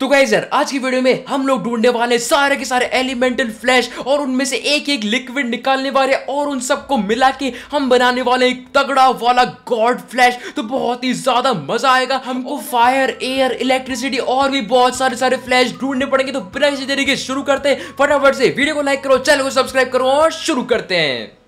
तो गाइज यार आज की वीडियो में हम लोग ढूंढने वाले सारे के सारे एलिमेंटल फ्लैश और उनमें से एक एक लिक्विड निकालने वाले और उन सबको मिला के हम बनाने वाले एक तगड़ा वाला गॉड फ्लैश तो बहुत ही ज्यादा मजा आएगा हमको फायर एयर इलेक्ट्रिसिटी और भी बहुत सारे सारे फ्लैश ढूंढने पड़ेंगे तो बिना किसी तरीके शुरू करते हैं फटाफट से वीडियो को लाइक करो चैनल को सब्सक्राइब करो और शुरू करते हैं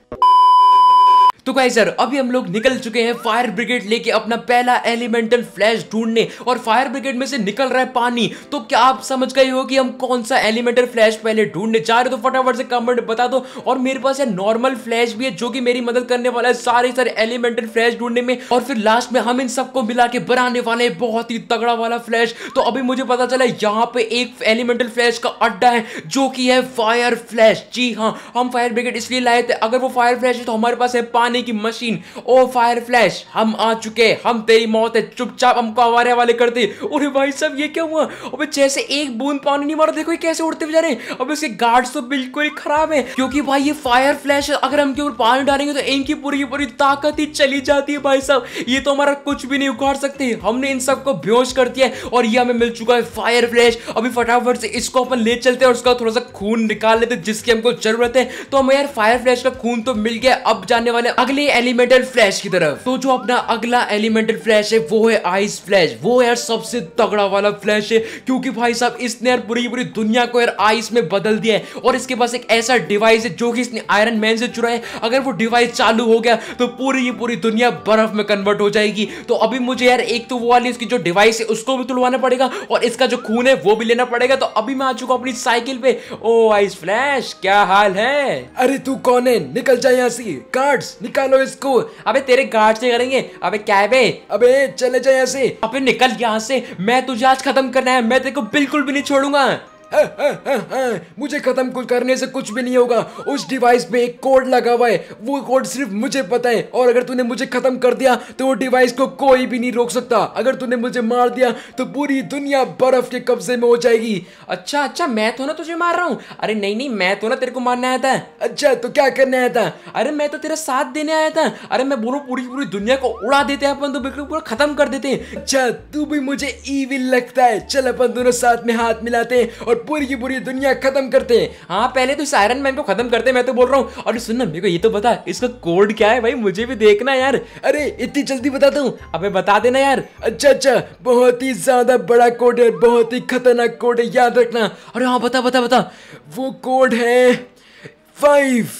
तो कहीं सर अभी हम लोग निकल चुके हैं फायर ब्रिगेड लेके अपना पहला एलिमेंटल फ्लैश ढूंढने और फायर ब्रिगेड में से निकल रहा है पानी तो क्या आप समझ गए हो कि हम कौन सा एलिमेंटल फ्लैश पहले ढूंढने जा रहे हो तो फटाफट से कमेंट बता दो और मेरे पास है नॉर्मल फ्लैश भी है जो कि मेरी मदद करने वाला है सारे सारे एलिमेंटल फ्लैश ढूंढने में और फिर लास्ट में हम इन सबको मिला के बनाने वाले हैं बहुत ही तगड़ा वाला फ्लैश तो अभी मुझे पता चला यहाँ पे एक एलिमेंटल फ्लैश का अड्डा है जो कि है फायर फ्लैश जी हाँ हम फायर ब्रिगेड इसलिए लाए थे अगर वो फायर फ्लैश है तो हमारे पास है पानी जलाने की मशीन ओ फायर फ्लैश हम आ चुके हम तेरी मौत है चुपचाप हमको हमारे वाले कर दे अरे भाई साहब ये क्या हुआ अबे जैसे एक बूंद पानी नहीं मारा देखो ये कैसे उड़ते हुए जा रहे हैं अब इसके गार्ड्स तो बिल्कुल ही खराब है क्योंकि भाई ये फायर फ्लैश अगर हम के ऊपर पानी डालेंगे तो इनकी पूरी पूरी ताकत ही चली जाती है भाई साहब ये तो हमारा कुछ भी नहीं उखाड़ सकते हमने इन सबको बेहोश कर दिया है और ये हमें मिल चुका है फायर फ्लैश अभी फटाफट से इसको अपन ले चलते हैं और उसका थोड़ा सा खून निकाल लेते जिसकी हमको जरूरत है तो हमें यार फायर फ्लैश का खून तो मिल गया अब जाने वाले अगले एलिमेंटल फ्लैश की तरफ तो जो अपना अगला एलिमेंटल फ्लैश है वो है आइस फ्लैश वो यार सबसे तगड़ा वाला फ्लैश है क्योंकि भाई साहब इसने यार पूरी पूरी दुनिया को यार आइस में बदल दिया है और इसके पास एक ऐसा डिवाइस है जो कि इसने आयरन मैन से चुरा है अगर वो डिवाइस चालू हो गया तो पूरी ही पूरी दुनिया बर्फ में कन्वर्ट हो जाएगी तो अभी मुझे यार एक तो वो वाली इसकी जो डिवाइस है उसको भी तुलवाना पड़ेगा और इसका जो खून है वो भी लेना पड़ेगा तो अभी मैं आ चुका हूँ अपनी साइकिल पे ओ आइस फ्लैश क्या हाल है अरे तू कौन है निकल जाए यहाँ से कार्ड्स निकालो इसको अबे तेरे गार्ड से करेंगे अबे क्या है अबे चले जाए ऐसे अबे निकल यहाँ से मैं तुझे आज खत्म करना है मैं तेरे को बिल्कुल भी नहीं छोड़ूंगा मुझे खत्म कुल करने से कुछ भी नहीं होगा उस डिवाइस पे एक कोड लगा हुआ है वो कोड सिर्फ मुझे पता है और अगर तूने मुझे खत्म कर दिया तो वो डिवाइस को कोई भी नहीं रोक सकता अगर तूने मुझे मार दिया तो पूरी दुनिया बर्फ के कब्जे में हो जाएगी अच्छा अच्छा मैं तो ना तुझे मार रहा हूँ अरे नहीं नहीं मैं तो ना तेरे को मारने आया था अच्छा तो क्या करने आया था अरे मैं तो तेरा साथ देने आया था अरे मैं बोलू पूरी पूरी दुनिया को उड़ा देते हैं अपन तो बिल्कुल पूरा खत्म कर देते हैं अच्छा तू भी मुझे ईविल लगता है चल अपन दोनों साथ में हाथ मिलाते हैं और पूरी की पूरी दुनिया खत्म करते हैं हाँ पहले तो सायरन मैन को खत्म करते मैं तो बोल रहा हूँ और सुन ना मेरे को ये तो बता इसका कोड क्या है भाई मुझे भी देखना यार अरे इतनी जल्दी बता दू अब बता देना यार अच्छा अच्छा बहुत ही ज्यादा बड़ा कोड है बहुत ही खतरनाक कोड है याद रखना अरे हाँ बता बता बता वो कोड है फाइव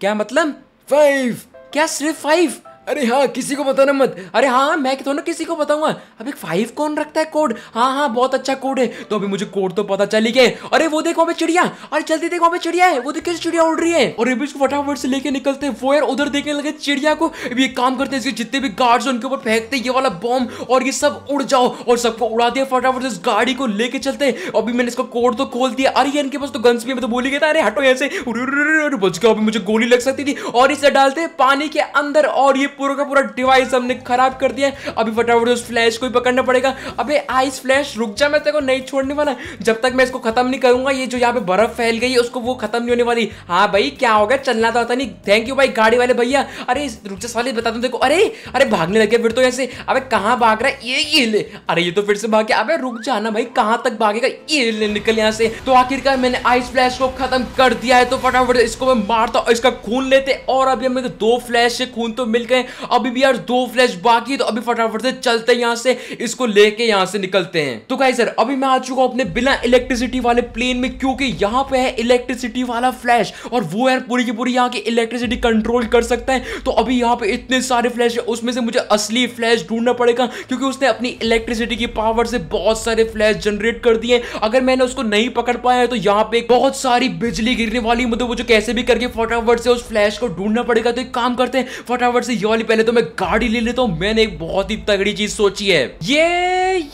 क्या मतलब फाइव क्या सिर्फ फाइव अरे हाँ किसी को बताना मत अरे हाँ मैं तो ना किसी को बताऊंगा अब एक फाइव कौन रखता है कोड हाँ हाँ बहुत अच्छा कोड है तो अभी मुझे कोड तो पता चली गए अरे वो देखो अभी चिड़िया अरे चलती देखो अभी चिड़िया है वो देखो चिड़िया उड़ रही है और अभी इसको फटाफट से लेके निकलते हैं वो यार उधर देखने लगे चिड़िया को अभी एक काम करते हैं इसके जितने भी गार्ड्स उनके ऊपर फेंकते ये वाला बॉम्ब और ये सब उड़ जाओ और सबको उड़ा दिया फटाफट इस गाड़ी को लेके चलते अभी मैंने इसका कोड तो खोल दिया अरे इनके पास तो गन्स भी मैं तो बोली गया था अरे हटो यहाँ से बच गया अभी मुझे गोली लग सकती थी और इसे डालते पानी के अंदर और ये पूरा का पूरा डिवाइस हमने खराब कर दिया अभी फटाफट उस फ्लैश को ही पकड़ना पड़ेगा अबे आइस फ्लैश रुक जा मैं तेरे को नहीं छोड़ने वाला जब तक मैं इसको खत्म नहीं करूंगा ये जो यहाँ पे बर्फ फैल गई उसको वो खत्म नहीं होने वाली हाँ भाई क्या हो गया चलना तो होता नहीं थैंक यू भाई गाड़ी वाले भैया अरे रुक जा सवाल बता दूँ देखो अरे अरे भागने लगे फिर तो ऐसे अबे कहाँ भाग रहा है ये ये ले अरे ये तो फिर से भाग गया अबे रुक जाना भाई कहाँ तक भागेगा ये ले निकल यहाँ से तो आखिरकार मैंने आइस फ्लैश को खत्म कर दिया है तो फटाफट इसको मैं मारता हूँ इसका खून लेते और अभी हमें दो फ्लैश से खून तो मिल गए हैं अभी भी यार दो फ्लैश बाकी तो अभी फटाफट से चलते यहाँ से इसको लेके यहाँ से निकलते हैं तो कहीं सर अभी मैं आ चुका हूँ अपने बिना इलेक्ट्रिसिटी वाले प्लेन में क्योंकि यहाँ पे है इलेक्ट्रिसिटी वाला फ्लैश और वो यार पूरी की पूरी यहाँ की इलेक्ट्रिसिटी कंट्रोल कर सकता है तो अभी यहाँ पे इतने सारे फ्लैश है उसमें से मुझे असली फ्लैश ढूंढना पड़ेगा क्योंकि उसने अपनी इलेक्ट्रिसिटी की पावर से बहुत सारे फ्लैश जनरेट कर दिए अगर मैंने उसको नहीं पकड़ पाया तो यहाँ पे बहुत सारी बिजली गिरने वाली मतलब मुझे कैसे भी करके फटाफट से उस फ्लैश को ढूंढना पड़ेगा तो एक काम करते हैं फटाफट से वाली पहले तो मैं गाड़ी ले लेता हूँ मैंने एक बहुत ही तगड़ी चीज सोची है ये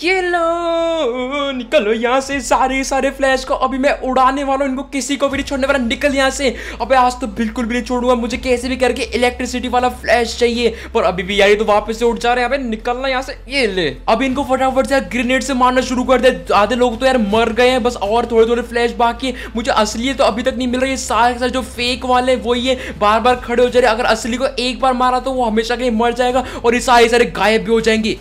ये लो निकलो यहाँ से सारे सारे फ्लैश को अभी मैं उड़ाने वाला हूँ इनको किसी को भी नहीं छोड़ने वाला निकल यहाँ से अबे आज तो बिल्कुल भी नहीं छोड़ूंगा मुझे कैसे भी करके इलेक्ट्रिसिटी वाला फ्लैश चाहिए पर अभी भी यार तो वापस से उठ जा रहे हैं अबे निकलना यहाँ से ये ले अभी इनको फटाफट से ग्रेनेड से मारना शुरू कर दे आधे लोग तो यार मर गए हैं बस और थोड़े थोड़े फ्लैश बाकी मुझे असली तो अभी तक नहीं मिल रही है सारे सारे जो फेक वाले वो ये बार बार खड़े हो जा रहे अगर असली को एक बार मारा तो वो हमेशा कहीं मर जाएगा और ये सारे गायब भी हो जाएंगे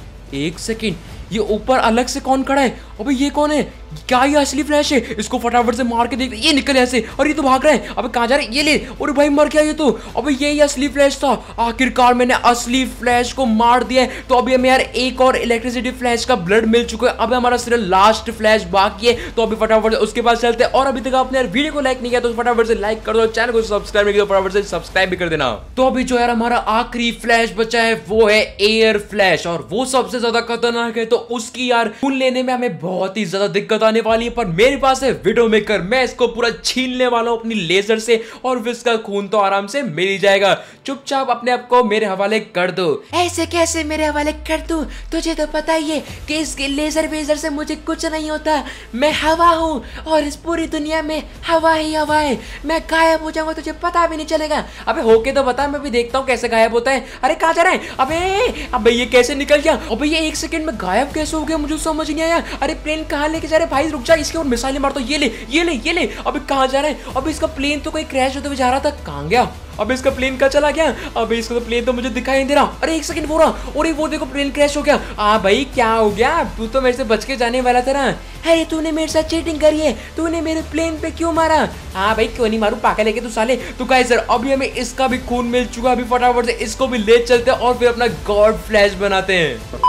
एक सेकेंड ये ऊपर अलग से कौन खड़ा है अबे ये कौन है क्या ये असली फ्लैश है इसको फटाफट से मार के देख ये निकले ऐसे और ये तो भाग रहा है अबे कहाँ जा रहे है ये ले और भाई मर गया ये तो अबे ये ही असली फ्लैश था आखिरकार मैंने असली फ्लैश को मार दिया है तो अभी हमें यार एक और इलेक्ट्रिसिटी फ्लैश का ब्लड मिल चुका है अब हमारा सिर्फ लास्ट फ्लैश बाकी है तो अभी फटाफट से उसके पास चलते हैं और अभी तक आपने यार वीडियो को लाइक नहीं किया तो फटाफट से लाइक कर दो चैनल को सब्सक्राइब नहीं किया तो फटाफट से सब्सक्राइब भी कर देना तो अभी जो यार हमारा आखिरी फ्लैश बचा है वो है एयर फ्लैश और वो सबसे ज्यादा खतरनाक है तो उसकी यार खून लेने में हमें बहुत ही ज्यादा दिक्कत आने वाली है पर मेरे पास है विडो मेकर मैं इसको पूरा छीनने वाला हूँ अपनी लेजर से और फिर इसका खून तो आराम से मिल ही जाएगा चुपचाप अपने आप को मेरे हवाले कर दो ऐसे कैसे मेरे हवाले कर दो तुझे तो पता ही है कि इसके लेजर वेजर से मुझे कुछ नहीं होता मैं हवा हूँ और इस पूरी दुनिया में हवा ही हवा है मैं गायब हो जाऊंगा तुझे पता भी नहीं चलेगा अबे होके तो बता मैं भी देखता हूँ कैसे गायब होता है अरे कहा जा रहा है अबे अबे ये कैसे निकल गया अबे ये एक सेकंड में गायब कैसे हो गया मुझे समझ नहीं आया अरे प्लेन कहाँ लेके जा रहे भाई रुक जा इसके ऊपर मिसाइलें मार दो ये ले ये ले ये ले अभी कहाँ जा रहे हैं अभी इसका प्लेन तो कोई क्रैश होते हुए जा रहा था कहाँ गया अब इसका प्लेन का चला गया अब इसका तो प्लेन तो मुझे दिखाई नहीं दे रहा अरे एक सेकंड वो रहा अरे वो देखो प्लेन क्रैश हो गया आ भाई क्या हो गया तू तो मेरे से बच के जाने वाला था ना अरे तूने मेरे साथ चीटिंग करी है तूने मेरे प्लेन पे क्यों मारा हाँ भाई क्यों नहीं मारू पाके लेके तू साले तो कहे सर अभी हमें इसका भी खून मिल चुका अभी फटाफट से इसको भी ले चलते हैं और फिर अपना गॉड फ्लैश बनाते हैं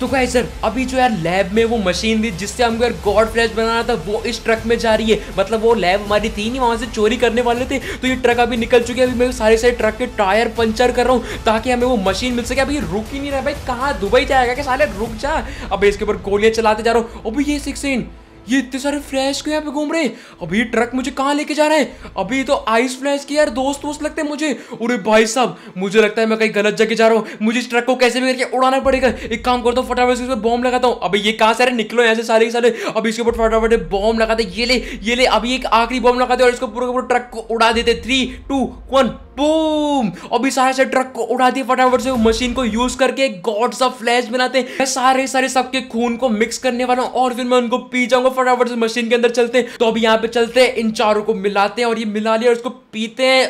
तो गाइस सर अभी जो यार लैब में वो मशीन थी जिससे हमको यार गॉड फ्लैश बनाना था वो इस ट्रक में जा रही है मतलब वो लैब हमारी थी नहीं वहाँ से चोरी करने वाले थे तो ये ट्रक अभी निकल चुकी है अभी मैं सारे सारे ट्रक के टायर पंचर कर रहा हूँ ताकि हमें वो मशीन मिल सके अभी रुक ही नहीं रहा भाई कहाँ दुबई जाएगा कि साले रुक जा अब इसके ऊपर गोलियाँ चलाते जा रहा हूँ अभी ये सिक्सटीन ये इतने सारे फ्लैश क्यों यहाँ पे घूम रहे हैं अभी ट्रक मुझे कहाँ लेके जा रहा है अभी तो आइस फ्लैश के यार दोस्त वोस्त लगते हैं मुझे अरे भाई साहब मुझे लगता है मैं कहीं गलत जगह जा रहा हूँ मुझे इस ट्रक को कैसे भी करके उड़ाना पड़ेगा एक काम करता हूँ फटाफट से बॉम्ब लगाता हूँ अभी ये कहाँ सारे निकलो ऐसे सारे सारे अभी इसके ऊपर फटाफट बॉम्ब लगाते ये ले ये ले अभी एक आखिरी बॉम्ब लगाते और इसको पूरा पूरा ट्रक को उड़ा देते थ्री टू वन बूम अभी सारे से ट्रक को उड़ा दिए फटाफट से मशीन को यूज करके गॉड्स ऑफ फ्लैश बनाते हैं मैं सारे सारे सबके खून को मिक्स करने वाला हूँ और फिर मैं उनको पी जाऊंगा फटाफट से मशीन के अंदर चलते हैं तो अभी यहाँ पे चलते हैं इन चारों को मिलाते हैं और ये मिला लिया और इसको पीते हैं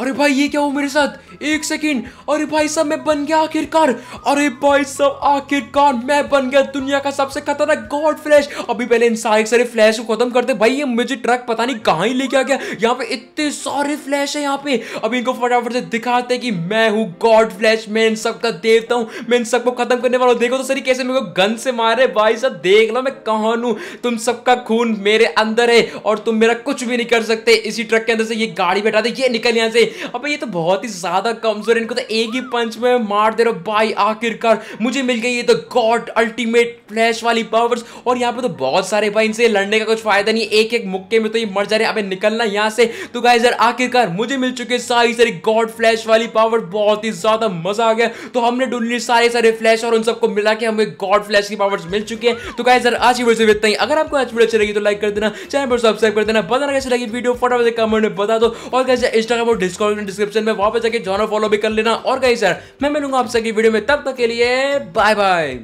अरे भाई ये क्या हो मेरे साथ एक सेकेंड अरे भाई साहब मैं बन गया आखिरकार अरे भाई साहब आखिरकार मैं बन गया दुनिया का सबसे खतरनाक गॉड फ्लैश अभी पहले इन सारे सारे फ्लैश को खत्म करते भाई ये मुझे ट्रक पता नहीं कहाँ ही लेके आ गया यहाँ पे इतने सारे फ्लैश है यहाँ पे अभी इनको फटाफट से दिखाते कि मैं हूँ गॉड फ्लैश मैं इन सबका देवता हूँ मैं इन सबको खत्म करने वाला हूँ देखो तो सर कैसे मेरे को गन से मारे भाई साहब देख लो मैं कहाँ हूँ तुम सबका खून मेरे अंदर है और तुम मेरा कुछ भी नहीं कर सकते इसी ट्रक के अंदर से ये गाड़ी बैठा दे ये निकल यहाँ से अब ये तो बहुत ही ज्यादा कमजोर इनको तो एक ही पंच में मार दे रहा भाई आखिरकार मुझे मिल गई ये तो गॉड अल्टीमेट फ्लैश वाली पावर्स और यहाँ पे तो बहुत सारे भाई इनसे लड़ने का कुछ फायदा नहीं एक एक मुक्के में तो ये मर जा रहे अब निकलना यहाँ से तो गाय यार आखिरकार मुझे मिल चुके सारी सारी गॉड फ्लैश वाली पावर बहुत ही ज्यादा मजा आ गया तो हमने ढूंढ ली सारे सारे फ्लैश और उन सबको मिला के हमें गॉड फ्लैश की पावर्स मिल चुके हैं तो गाय यार आज की वीडियो से इतना ही अगर आपको आज वीडियो अच्छी लगी तो लाइक कर देना चैनल पर सब्सक्राइब कर देना बताना कैसे लगी वीडियो फटाफट कमेंट में बता दो और कैसे इंस्टाग्राम और डिस्कॉर्ड डिस्क्रिप्शन में वहां पर जाकर जॉनर फॉलो भी कर लेना और कहीं सर मैं मिलूंगा आप सभी वीडियो में तब तक के लिए बाय बाय